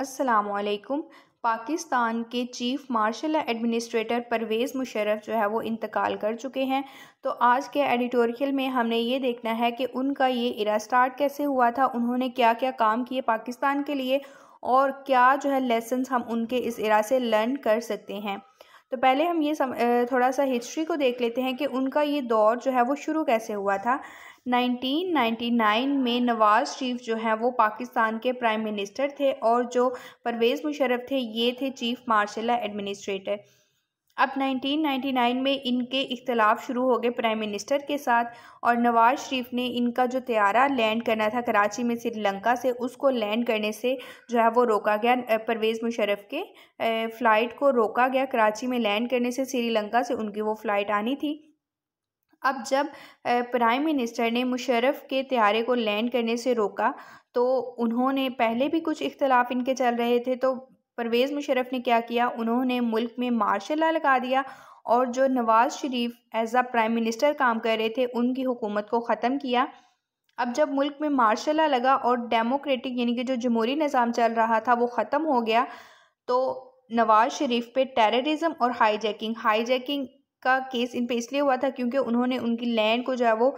असलकुम पाकिस्तान के chief martial administrator Pervez Musharraf जो है वो इंतकाल कर चुके हैं तो आज के एडिटोरियल में हमने ये देखना है कि उनका ये इरा स्टार्ट कैसे हुआ था उन्होंने क्या क्या काम किए पाकिस्तान के लिए और क्या जो है लेसन हम उनके इस इरा से लर्न कर सकते हैं तो पहले हम ये सम, थोड़ा सा हिस्ट्री को देख लेते हैं कि उनका ये दौर जो है वो शुरू कैसे हुआ था 1999 में नवाज़ शरीफ जो हैं वो पाकिस्तान के प्राइम मिनिस्टर थे और जो परवेज़ मुशरफ थे ये थे चीफ़ मार्शल एडमिनिस्ट्रेटर अब 1999 में इनके इख्तलाफ शुरू हो गए प्राइम मिनिस्टर के साथ और नवाज़ शरीफ ने इनका जो त्यारा लैंड करना था कराची में श्रीलंका से उसको लैंड करने से जो है वो रोका गया परवेज़ मुशरफ़ के फ़्लाइट को रोका गया कराची में लैंड करने से श्रीलंका से उनकी वो फ़्लाइट आनी थी अब जब प्राइम मिनिस्टर ने मुशरफ़ के त्यारे को लैंड करने से रोका तो उन्होंने पहले भी कुछ इख्तलाफ इनके चल रहे थे तो परवेज़ मुशरफ़ ने क्या किया उन्होंने मुल्क में मार्शल ला लगा दिया और जो Nawaz Sharif as a prime minister काम कर रहे थे उनकी हुकूमत को ख़त्म किया अब जब मुल्क में मार्शल ला लगा और डेमोक्रेटिक यानी कि जो जमहूरी निज़ाम चल रहा था वो ख़त्म हो गया तो नवाज़ शरीफ पे टेररिज्म और हाईजैकिंग हाईजैकिंग का केस इन पे इसलिए हुआ था क्योंकि उन्होंने उनकी लैंड को जो है वो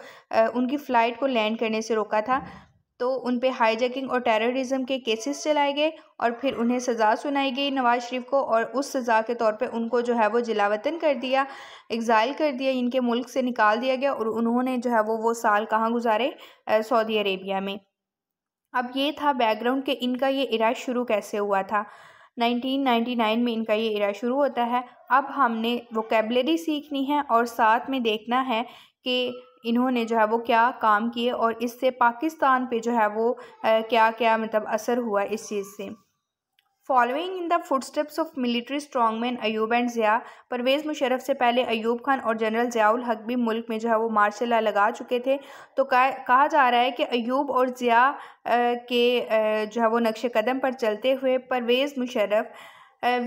उनकी फ़्लाइट को लैंड करने से रोका था तो उन पर हाईजैकिंग और टेररिज्म के केसेस चलाए गए और फिर उन्हें सज़ा सुनाई गई नवाज़ शरीफ को और उस सज़ा के तौर पे उनको जो है वो जिलावतन कर दिया एग्ज़ाइल कर दिया इनके मुल्क से निकाल दिया गया और उन्होंने जो है वो वो साल कहाँ गुजारे सऊदी अरेबिया में अब ये था बैकग्राउंड कि इनका ये इराज शुरू कैसे हुआ था 1999 में इनका ये इरा शुरू होता है अब हमने वोकेबलरी सीखनी है और साथ में देखना है कि इन्होंने जो है वो क्या काम किए और इससे पाकिस्तान पे जो है वो आ, क्या क्या मतलब असर हुआ इस चीज़ से following in the footsteps of military strongman Ayub and Zia Pervez Musharraf से पहले अयूब खान और जनरल ज़ियाउल हक भी मुल्क में जो है वो मार्शल ला लगा चुके थे तो कहा जा रहा है कि अयूब और ज़िया के जो है वो नक्श कदम पर चलते हुए Pervez Musharraf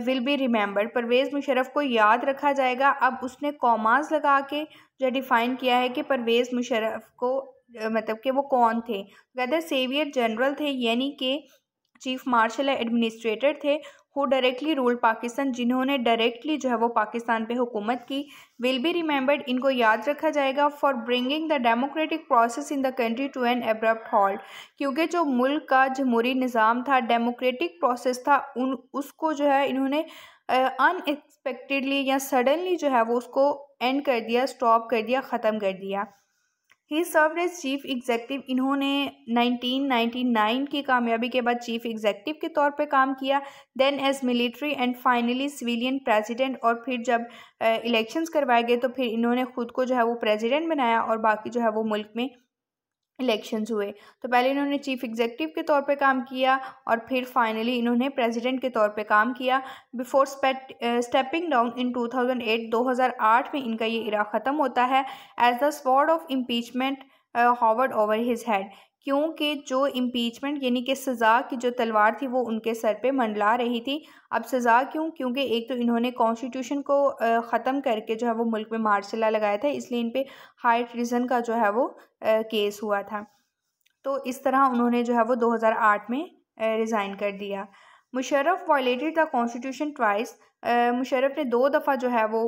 will be remembered Pervez Musharraf को याद रखा जाएगा अब उसने कॉमास लगा के जो डिफ़ाइन किया है कि परवेज़ मुशरफ को मतलब कि वो कौन थे तो कहते सेवियर जनरल थे यानी कि चीफ मार्शल एडमिनिस्ट्रेटर थे हु डायरेक्टली रूल पाकिस्तान जिन्होंने डायरेक्टली जो है वो पाकिस्तान पे हुकूमत की विल बी रिमेंबर्ड इनको याद रखा जाएगा for bringing the democratic process in the country to an abrupt halt क्योंकि जो मुल्क का जमहूरी निज़ाम था डेमोक्रेटिक प्रोसेस था उन उसको जो है इन्होंने अनएक्सपेक्टेडली uh, या सडनली जो है वो उसको एंड कर दिया स्टॉप कर दिया ख़त्म कर दिया he serve as chief executive इन्होंने 1999 की कामयाबी के बाद चीफ एग्जेक्टिव के तौर पर काम किया then as military and finally civilian president और फिर जब इलेक्शंस करवाए गए तो फिर इन्होंने खुद को जो है वो प्रेसिडेंट बनाया और बाकी जो है वो मुल्क में इलेक्शंस हुए तो पहले इन्होंने चीफ एग्जेक्टिव के तौर पे काम किया और फिर फाइनली इन्होंने प्रेसिडेंट के तौर पे काम किया बिफोर स्टेपिंग डाउन इन 2008 2008 में इनका ये इरा ख़त्म होता है as the sword of impeachment hovered over his head क्योंकि जो इम्पीचमेंट यानी कि सज़ा की जो तलवार थी वो उनके सर पे मंडला रही थी अब सज़ा क्यों क्योंकि एक तो इन्होंने कॉन्स्टिट्यूशन को ख़त्म करके जो है वो मुल्क में मार्शला लगाया था इसलिए इन पर हाई ट्रीजन का जो है वो केस हुआ था तो इस तरह उन्होंने जो है वो 2008 में रिज़ाइन कर दिया Musharraf violated the constitution twice Musharraf ने दो दफ़ा जो है वो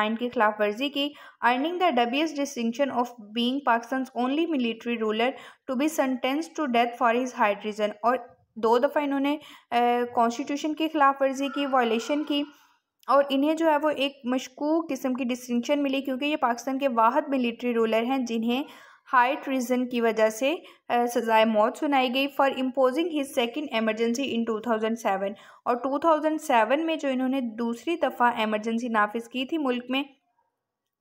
आइन की खिलाफ वर्जी की earning the dubious distinction of being Pakistan only military ruler to be sentence to death for his high treason और दो दफ़ा इन्होंने कॉन्स्टिट्यूशन की खिलाफ वर्जी की वायलेशन की और इन्हें जो है वो एक मशकूक किस्म की डिस्टिंक्शन मिली क्योंकि ये पाकिस्तान के वाहद मिलिट्री रूलर हैं जिन्हें हाई ट्रीजन की वजह से सजाए मौत सुनाई गई for imposing his second emergency in 2007 और 2007 में जो इन्होंने दूसरी दफ़ा एमरजेंसी नाफिज की थी मुल्क में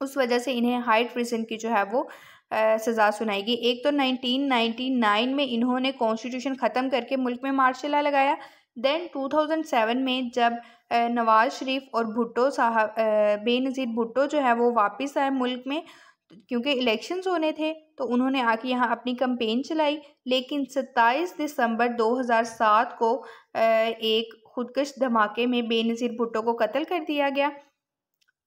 उस वजह से इन्हें हाई ट्रीजन की जो है वो सज़ा सुनाई गई एक तो 1999 में इन्होंने कॉन्स्टिट्यूशन ख़त्म करके मुल्क में मार्शल लॉ लगाया देन 2007 में जब नवाज़ शरीफ और भुट्टो साहब बेनज़ीर भुट्टो जो है वो वापस आए मुल्क में क्योंकि इलेक्शंस होने थे तो उन्होंने आके यहाँ अपनी कंपेन चलाई लेकिन 27 दिसंबर 2007 को एक खुदकश धमाके में बेनज़ीर भुट्टो को कत्ल कर दिया गया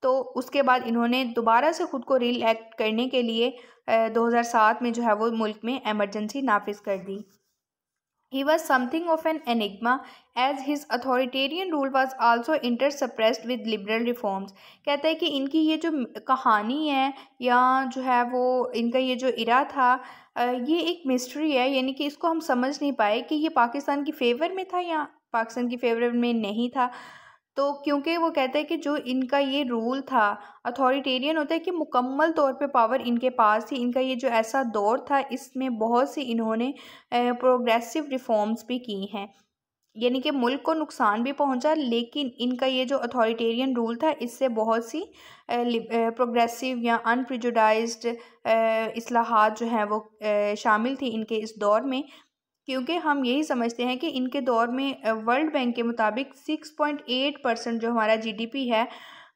तो उसके बाद इन्होंने दोबारा से ख़ुद को रील एक्ट करने के लिए 2007 में जो है वो मुल्क में एमरजेंसी नाफिज कर दी He was something of an enigma as his authoritarian rule was also intersuppressed with liberal reforms कहता है कि इनकी ये जो कहानी है या जो है वो इनका ये जो इरा था ये एक मिस्ट्री है यानी कि इसको हम समझ नहीं पाए कि ये पाकिस्तान की फेवर में था या पाकिस्तान की फेवर में नहीं था तो क्योंकि वो कहते हैं कि जो इनका ये रूल था अथॉरिटेरियन होता है कि मुकम्मल तौर पे पावर इनके पास थी इनका ये जो ऐसा दौर था इसमें बहुत सी इन्होंने प्रोग्रेसिव रिफॉर्म्स भी की हैं यानी कि मुल्क को नुकसान भी पहुंचा लेकिन इनका ये जो अथॉरिटेरियन रूल था इससे बहुत सी प्रोग्रेसिव या अनप्रजुडाइज्ड असलाहत जो हैं वो शामिल थी इनके इस दौर में क्योंकि हम यही समझते हैं कि इनके दौर में वर्ल्ड बैंक के मुताबिक सिक्स पॉइंट एट परसेंट जो हमारा जीडीपी है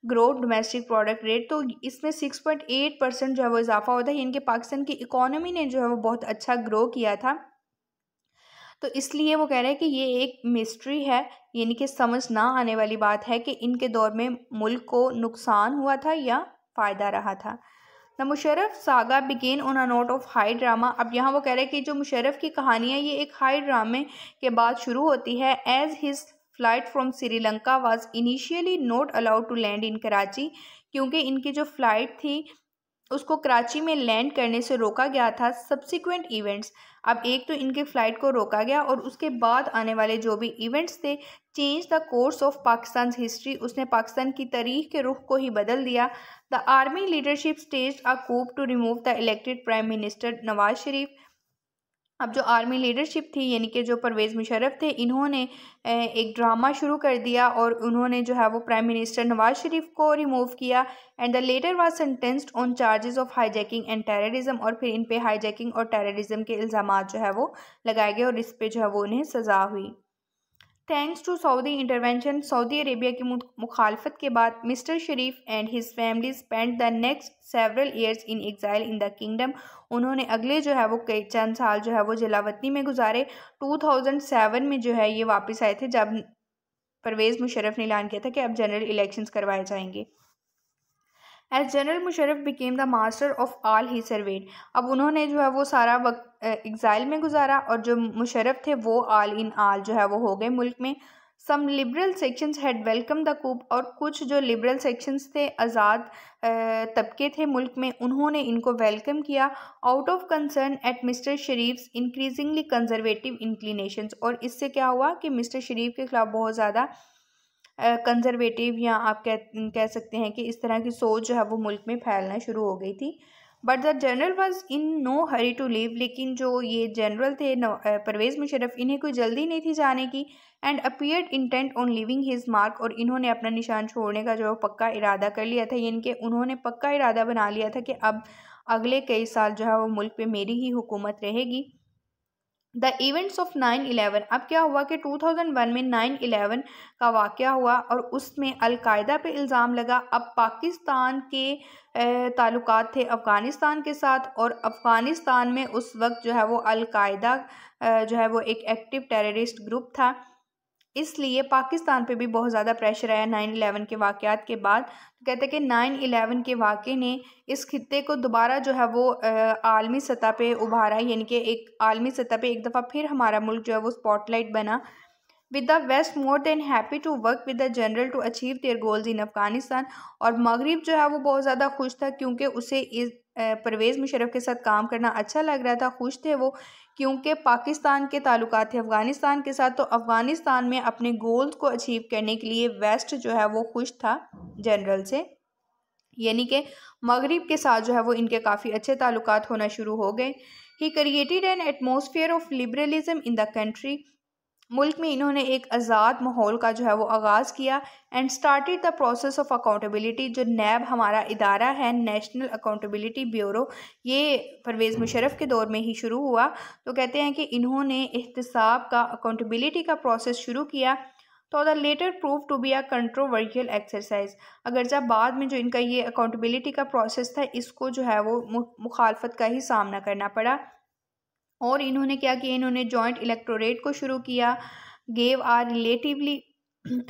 ग्रोथ डोमेस्टिक प्रोडक्ट रेट तो इसमें सिक्स पॉइंट एट परसेंट जो है वो इजाफा होता है इनके पाकिस्तान की इकोनॉमी ने जो है वो बहुत अच्छा ग्रो किया था तो इसलिए वो कह रहे हैं कि ये एक मिस्ट्री है यानी कि समझ ना आने वाली बात है कि इनके दौर में मुल्क को नुकसान हुआ था या फ़ायदा रहा था the Musharraf saga began on a note of high drama अब यहाँ वो कह रहे हैं कि जो मुशरफ की कहानी है ये एक हाई ड्रामे के बाद शुरू होती है as his flight from Sri Lanka was initially not allowed to land in Karachi क्योंकि इनकी जो फ्लाइट थी उसको कराची में लैंड करने से रोका गया था सब्सिक्वेंट इवेंट्स अब एक तो इनके फ़्लाइट को रोका गया और उसके बाद आने वाले जो भी इवेंट्स थे change the course of Pakistan history उसने पाकिस्तान की तारीख के रुख को ही बदल दिया the army leadership stage a coup to remove the elected prime minister Nawaz Sharif अब जो आर्मी लीडरशिप थी यानी कि जो परवेज़ मुशर्रफ थे इन्होंने एक ड्रामा शुरू कर दिया और उन्होंने जो है वो प्राइम मिनिस्टर नवाज शरीफ को रिमूव किया and the latter was sentenced on charges of hijacking and terrorism और फिर इन पे हाईजैकिंग और टेररिज्म के इल्ज़ाम जो है वो लगाए गए और इस पर जो है वो उन्हें सज़ा हुई thanks to Saudi intervention Saudi Arabia की मुखालफत के बाद mister Sharif and his family spend the next several years in exile in the kingdom उन्होंने अगले जो है वो कई चंद साल जो है वो जलावतनी में गुजारे 2007 में जो है ये वापस आए थे जब परवेज़ मुशरफ ने ऐलान किया था कि अब जनरल इलेक्शंस करवाए जाएंगे as general Musharraf became the master of all he served अब उन्होंने जो है वो सारा वक्त एग्ज़ाइल में गुजारा और जो मुशरफ थे वो आल इन आल जो है वो हो गए मुल्क में some liberal sections had welcome the coup और कुछ जो लिबरल सेक्शंस थे आज़ाद तबके थे मुल्क में उन्होंने इनको वेलकम किया out of concern at mister Sharif increasingly conservative inclinations और इससे क्या हुआ कि मिस्टर शरीफ के खिलाफ बहुत ज़्यादा कंज़रवेटिव या आप कह कह सकते हैं कि इस तरह की सोच जो है वो मुल्क में फैलना शुरू हो गई थी but the general was in no hurry to leave लेकिन जो ये जनरल थे परवेज़ मुशरफ इन्हें कोई जल्दी नहीं थी जाने की and appeared intent on leaving his mark और इन्होंने अपना निशान छोड़ने का जो पक्का इरादा कर लिया था इनके उन्होंने पक्का इरादा बना लिया था कि अब अगले कई साल जो है वो मुल्क पे मेरी ही हुकूमत रहेगी the events of nine eleven अब क्या हुआ कि टू थाउजेंड वन में नाइन इलेवन का वाक़ हुआ और उसमें अलकायदा पे इल्ज़ाम लगा अब पाकिस्तान के ताल्लुक थे अफ़गानिस्तान के साथ और अफ़गानिस्तान में उस वक्त जो है वो अलकायदा जो है वो एक एक्टिव टेररिस्ट ग्रुप था इसलिए पाकिस्तान पे भी बहुत ज़्यादा प्रेशर आया नाइन इलेवन के वाक़ात के बाद तो कहते हैं कि नाइन इलेवन के वाक़े ने इस खत्े को दोबारा जो है वो आलमी सतह पे उभारा यानी कि एक आलमी सतह पे एक दफ़ा फिर हमारा मुल्क जो है वो स्पॉटलाइट बना with the West more than happy to work with the general to achieve their goals in Afghanistan और मगरब जो है वो बहुत ज़्यादा खुश था क्योंकि उसे इस परवेज़ मुशरफ के साथ काम करना अच्छा लग रहा था खुश थे वो क्योंकि पाकिस्तान के ताल्लुक थे अफ़गानिस्तान के साथ तो अफ़गानिस्तान में अपने गोल्स को अचीव करने के लिए वेस्ट जो है वो खुश था जनरल से यानी कि मगरब के साथ जो है वो इनके काफ़ी अच्छे ताल्लुक होना शुरू हो गए he created an atmosphere of liberalism in the country मुल्क में इन्होंने एक आज़ाद माहौल का जो है वो आगाज़ किया and started the process of accountability जो नैब हमारा इदारा है नेशनल अकाउंटेबिलिटी ब्यूरो ये परवेज़ मुशरफ के दौर में ही शुरू हुआ तो कहते हैं कि इन्होंने एहतसाब का अकाउंटेबिलिटी का प्रोसेस शुरू किया तो the latter prove to be a controversial exercise अगर जब बाद में जो इनका ये अकाउंटेबिलिटी का प्रोसेस था इसको जो है वो मुखालफत का ही सामना करना पड़ा और इन्होंने क्या किया इन्होंने जॉइंट इलेक्टोरेट को शुरू किया gave a relatively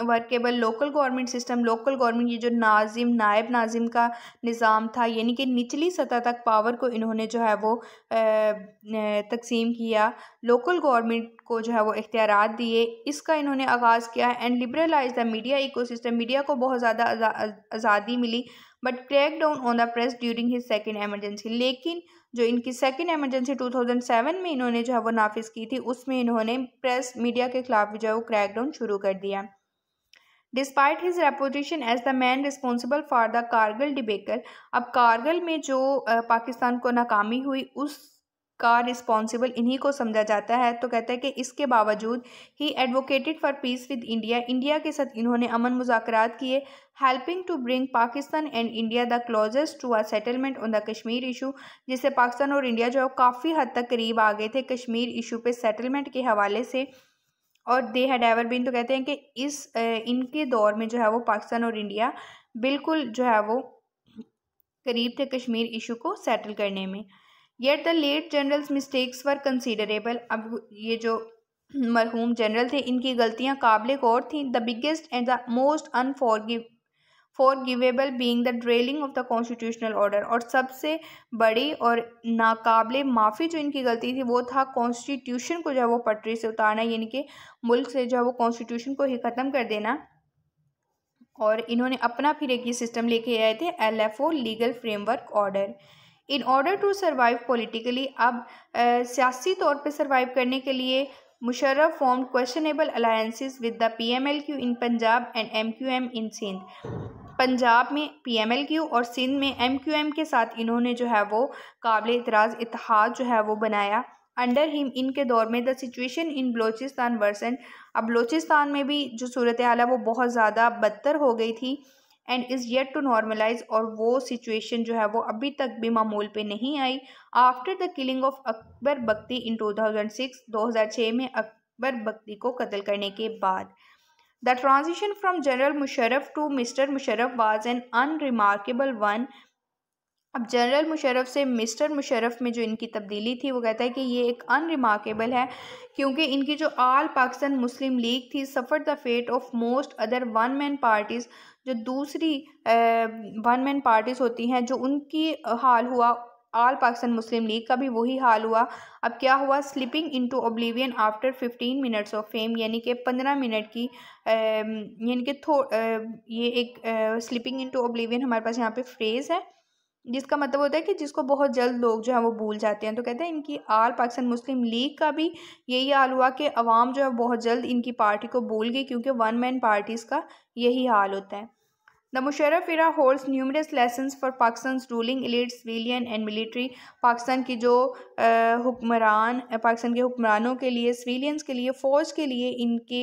workable local government system local government ये जो नाजिम नायब नाजिम का निज़ाम था यानी कि निचली सतह तक पावर को इन्होंने जो है वो तकसीम किया लोकल गवर्नमेंट को जो है वो इख्तियार दिए इसका इन्होंने आगाज़ किया and liberalize the media ecosystem media को बहुत ज़्यादा आज़ादी मिली but crack down on the press during his second emergency लेकिन जो इनकी सेकेंड एमरजेंसी 2007 में इन्होंने जो है वो नाफिज की थी उसमें इन्होंने प्रेस मीडिया के खिलाफ जो है वो क्रैक डाउन शुरू कर दिया despite his reputation as the man responsible for the Kargil debacle अब कारगिल में जो पाकिस्तान को नाकामी हुई उस का रिस्पॉन्सिबल इन्हीं को समझा जाता है तो कहता है कि इसके बावजूद he advocated for peace with India India के साथ इन्होंने अमन मुजाकर किए helping to bring Pakistan and India the closest to a settlement on the Kashmir issue जिससे पाकिस्तान और इंडिया जो है काफ़ी हद तक करीब आ गए थे कश्मीर इशू पे सेटलमेंट के हवाले से और दे हैड एवर बीन तो कहते हैं कि इस इनके दौर में जो है वो पाकिस्तान और इंडिया बिल्कुल जो है वो करीब थे कश्मीर इशू को सेटल करने में yet the late general's mistakes were considerable अब ये जो मरहूम जनरल थे इनकी गलतियाँ काबिल गौर थीं the biggest and the most unforgivable being the derailing of the constitutional order और सबसे बड़ी और नाकबले माफ़ी जो इनकी गलती थी वो था कॉन्स्टिट्यूशन को जो है वो पटरी से उतारना यानी कि मुल्क से जो है वो कॉन्स्टिट्यूशन को ही ख़त्म कर देना और इन्होंने अपना फिर एक ये सिस्टम लेके आए थे L F O legal framework order in order to survive politically अब सियासी तौर पर सर्वाइव करने के लिए Musharraf form questionable alliances with the P M L Q in Punjab and M Q M in Sindh Punjab में पी एम एल क्यू और सिंध में एम क्यू एम के साथ इन्होंने जो है वो काबिल इतराज़ इतिहाद जो है वो बनाया अंडर हिम इनके दौर में the situation in Balochistan worsen अब बलोचिस्तान में भी जो सूरत हाल है वो बहुत ज़्यादा बदतर हो गई थी and is yet to normalize और वो सिचुएशन जो है वो अभी तक भी मामूल पे नहीं आई after the killing of Akbar Bugti in 2006 छः में अकबर बख्ती को कत्ल करने के बाद the transition from general Musharraf to mister Musharraf was an unremarkable one अब जनरल मुशरफ से मिस्टर मुशरफ में जो इनकी तब्दीली थी वो कहता है कि ये एक अनरिमार्केबल है क्योंकि इनकी जो आल पाकिस्तान मुस्लिम लीग थी suffer the fate of most other one man parties जो दूसरी वन मैन पार्टीज़ होती हैं जो उनकी हाल हुआ आल पाकिस्तान मुस्लिम लीग का भी वही हाल हुआ अब क्या हुआ slipping into oblivion after fifteen minutes of fame यानी कि पंद्रह मिनट की यानी कि थो ये एक स्लिपिंग इनटू ओब्लिवियन हमारे पास यहाँ पे फ्रेज़ है जिसका मतलब होता है कि जिसको बहुत जल्द लोग जो है वो भूल जाते हैं तो कहते हैं इनकी आल पाकिस्तान मुस्लिम लीग का भी यही हाल हुआ कि अवाम जो है बहुत जल्द इनकी पार्टी को भूल गई क्योंकि वन मैन पार्टीज़ का यही हाल होता है The Musharraf era holds numerous lessons for Pakistan's ruling elite, civilian and military. Pakistan की जो हुक्मरान पाकिस्तान के हुक्मरानों के लिए सिविलियंस के लिए फ़ौज के लिए इनके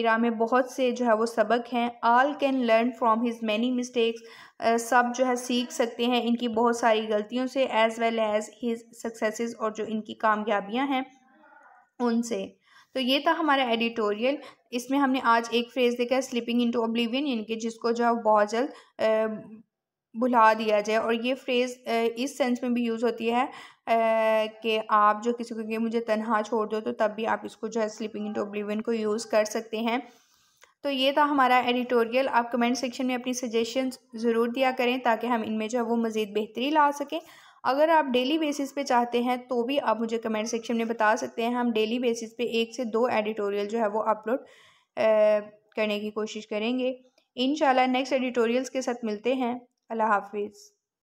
इरा में बहुत से जो है वो सबक हैं all can learn from his many mistakes सब जो है सीख सकते हैं इनकी बहुत सारी गलतियों से as well as his success और जो इनकी कामयाबियाँ हैं उनसे तो ये था हमारा एडिटोरियल इसमें हमने आज एक फ्रेज देखा स्लीपिंग इनटू ओब्लिवियन यानी कि जिसको जो है बहुत जल्द भुला दिया जाए और ये फ्रेज़ इस सेंस में भी यूज़ होती है कि आप जो किसी को कि मुझे तनहा छोड़ दो तो तब भी आप इसको जो है स्लिपिंग इनटू ओब्लिवियन को यूज़ कर सकते हैं तो ये था हमारा एडिटोरियल आप कमेंट सेक्शन में अपनी सजेशंस ज़रूर दिया करें ताकि हम इनमें जो है वो मज़ीद बेहतरी ला सकें अगर आप डेली बेसिस पे चाहते हैं तो भी आप मुझे कमेंट सेक्शन में बता सकते हैं हम डेली बेसिस पे एक से दो एडिटोरियल जो है वो अपलोड करने की कोशिश करेंगे इन नेक्स्ट एडिटोरियल्स के साथ मिलते हैं अल्लाह हाफिज़